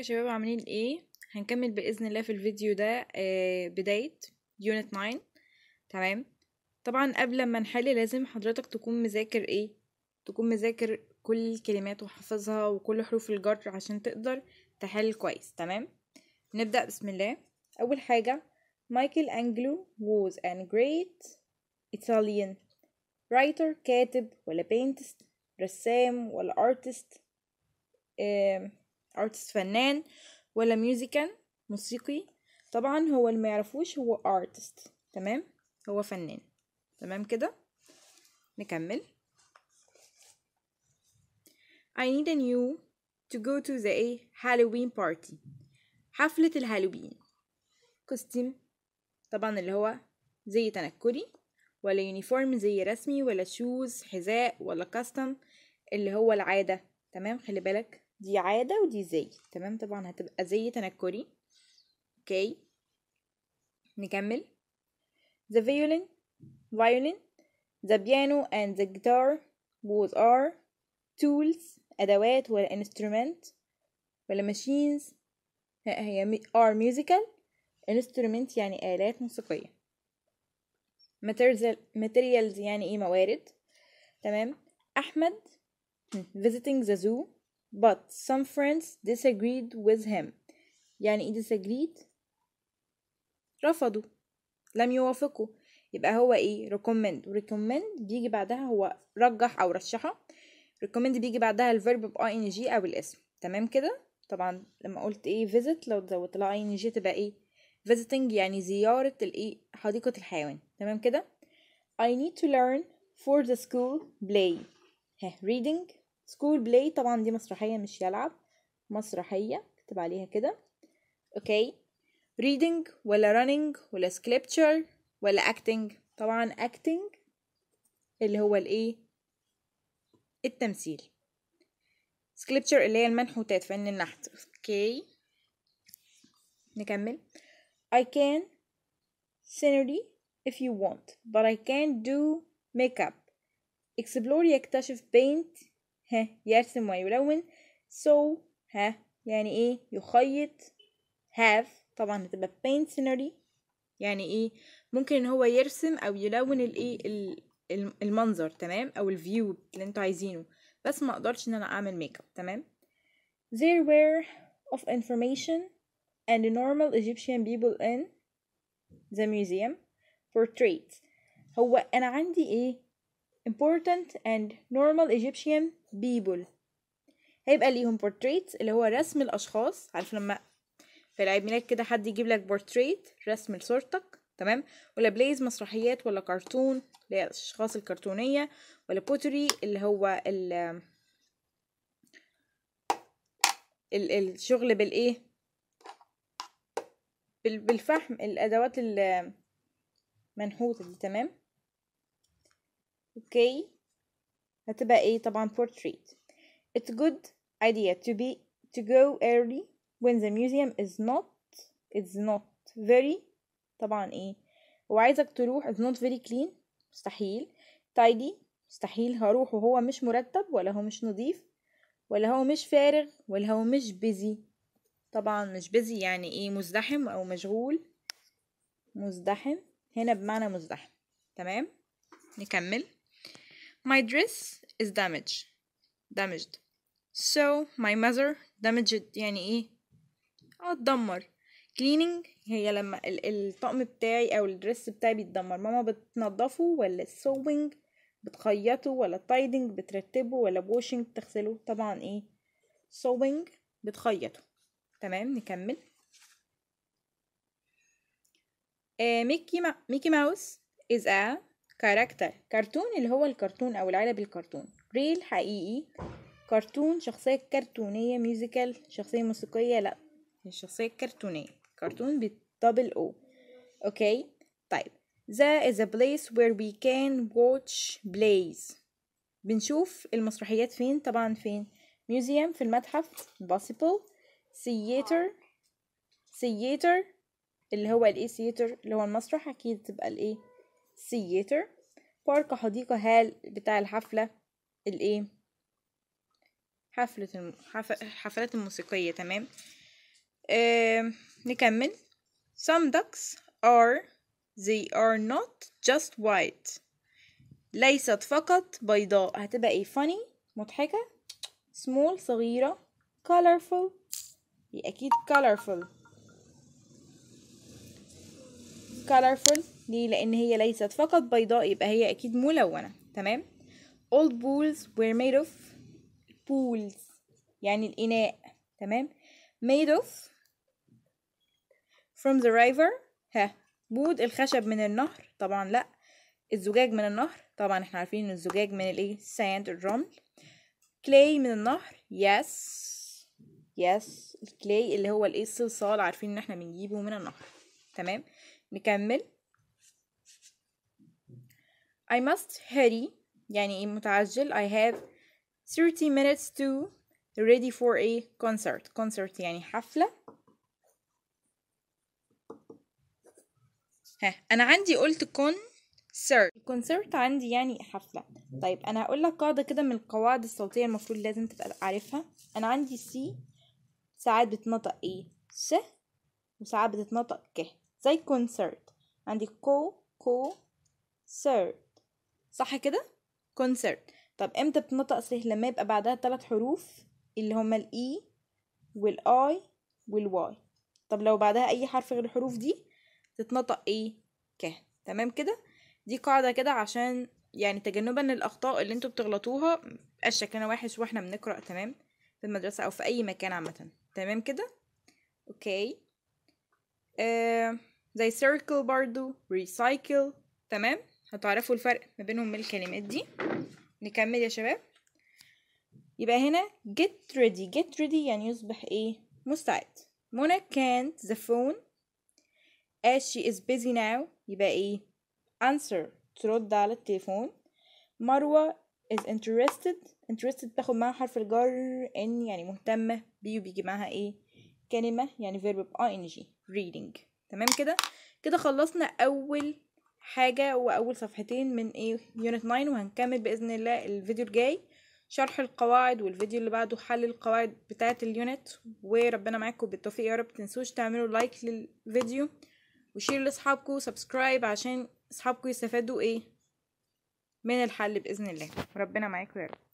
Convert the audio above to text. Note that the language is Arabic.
يا شباب عاملين ايه هنكمل باذن الله في الفيديو ده آه، بدايه يونت 9 تمام طبعا قبل ما نحل لازم حضرتك تكون مذاكر ايه تكون مذاكر كل الكلمات وحافظها وكل حروف الجر عشان تقدر تحل كويس تمام نبدا بسم الله اول حاجه مايكل انجلو was ان great Italian writer كاتب ولا paintist رسام ولا artist آه artist فنان ولا musician موسيقي طبعا هو اللي ما يعرفوش هو artist تمام هو فنان تمام كده نكمل I need a new to go to the Halloween party حفلة الهالوين كوستيم طبعا اللي هو زي تنكري ولا يونيفورم زي رسمي ولا شوز حذاء ولا كاستم اللي هو العادة تمام خلي بالك دي عادة ودي زي تمام طبعا هتبقى زي تنكري اوكي نكمل the violin violin the piano and the guitar both are tools أدوات ولا instrument ولا machines هي are musical instrument يعني آلات موسيقية materials يعني ايه موارد تمام أحمد visiting the zoo but some friends disagreed with him يعني ايه disagreed رفضوا لم يوافقوا يبقى هو ايه recommend recommend بيجي بعدها هو رجح او رشحه recommend بيجي بعدها الفيرب ب ing او الاسم تمام كده طبعا لما قلت ايه visit لو زودت لها ing تبقى ايه visiting يعني زيارة الايه حديقة الحيوان تمام كده I need to learn for the school play ها reading سكول بلاي طبعا دي مسرحية مش يلعب مسرحية اكتب عليها كده اوكي reading ولا running ولا سكليبتشر ولا acting طبعا acting اللي هو الايه التمثيل سكليبتشر اللي هي المنحوتات فن النحت اوكي نكمل I can scenery if you want but I can't do makeup explore يكتشف paint ها يرسم ويلون so ها يعني ايه يخيط have طبعا هتبقى paint scenery يعني ايه ممكن ان هو يرسم او يلون الايه المنظر تمام او الفيو اللي انتوا عايزينه بس ما اقدرش ان انا اعمل ميك اب تمام there were of information and the normal Egyptian people in the museum portraits هو انا عندي ايه important and normal Egyptian people هيبقى ليهم portraits اللي هو رسم الأشخاص عارف لما في العيد ميلاد كده حد يجيب لك portrait رسم لصورتك تمام ولا بلايز مسرحيات ولا كرتون اللي هي الأشخاص الكرتونية ولا بوتري اللي هو ال الشغل بالايه بالفحم الادوات المنحوته دي تمام اوكي هتبقى ايه طبعا portrait it's good idea to be to go early when the museum is not it's not very طبعا ايه وعايزك تروح it's not very clean مستحيل tidy مستحيل هروح وهو مش مرتب ولا هو مش نظيف ولا هو مش فارغ ولا هو مش busy طبعا مش busy يعني ايه مزدحم او مشغول مزدحم هنا بمعنى مزدحم تمام نكمل My dress is damaged. Damaged. So my mother damaged يعني ايه؟ اه اتدمر. Cleaning هي لما الطقم بتاعي او الدرس بتاعي بيتدمر ماما بتنضفه ولا sewing بتخيطه ولا tidying بترتبه ولا washing بتغسله طبعا ايه sewing بتخيطه تمام نكمل آه ميكي ما... ميكي ماوس is a كاركتر كرتون اللي هو الكرتون أو العلب الكرتون ريل حقيقي كرتون شخصية كرتونية ميوزيكال شخصية موسيقية لأ الشخصية الكرتونية كرتون بالدبل أو أوكي طيب There is a place where we can watch plays بنشوف المسرحيات فين طبعا فين ميوزيوم في المتحف possible theater theater اللي هو الايه theater اللي هو المسرح أكيد تبقى الايه theater بارك حديقة هال بتاع الحفلة الايه حفلة الحفلات الموسيقية تمام آه نكمل some ducks are they are not just white ليست فقط بيضاء هتبقى ايه funny مضحكة small صغيرة colorful اكيد colorful colorful ليه لأن هي ليست فقط بيضاء يبقى هي أكيد ملونة تمام all pools were made of pools يعني الإناء تمام made of from the river ها بود الخشب من النهر طبعا لا الزجاج من النهر طبعا احنا عارفين ان الزجاج من الايه sand الرمل clay من النهر yes yes الكلاي اللي هو الايه الصلصال عارفين ان احنا بنجيبه من النهر تمام نكمل I must hurry يعني إيه متعجل I have 30 minutes to ready for a concert concert يعني حفلة ها أنا عندي قلت concert concert عندي يعني حفلة طيب أنا هقول لك قاعدة كده من القواعد الصوتية المفروض لازم تبقى عارفها أنا عندي سي ساعات بتنطق إيه س وساعات بتتنطق ك زي concert عندي كو كو سيرت صح كده كونسرت طب امتى بتنطق صريح لما يبقى بعدها ثلاث حروف اللي هما الاي e والاي والواي طب لو بعدها اي حرف غير الحروف دي تتنطق ايه ك تمام كده دي قاعدة كده عشان يعني تجنبا للأخطاء اللي انتوا بتغلطوها مبقاش شكلنا وحش واحنا بنقرأ تمام في المدرسة أو في أي مكان عامة تمام كده اوكي آه زي circle برضو recycle تمام هتعرفوا الفرق ما بينهم من الكلمات يعني دي نكمل يا شباب يبقى هنا get ready get ready يعني يصبح ايه مستعد منى can't the phone as she is busy now يبقى ايه answer ترد على التليفون مروة is interested interested تاخد معاها حرف الجر ان يعني مهتمة بيه وبيجي معاها ايه كلمة يعني verb ing reading تمام كده كده خلصنا اول حاجة وأول صفحتين من إيه يونت 9 وهنكمل بإذن الله الفيديو الجاي شرح القواعد والفيديو اللي بعده حل القواعد بتاعة اليونت وربنا معاكم بالتوفيق يا رب متنسوش تعملوا لايك للفيديو وشير لأصحابكم وسبسكرايب عشان أصحابكم يستفادوا إيه من الحل بإذن الله ربنا معاكم يا رب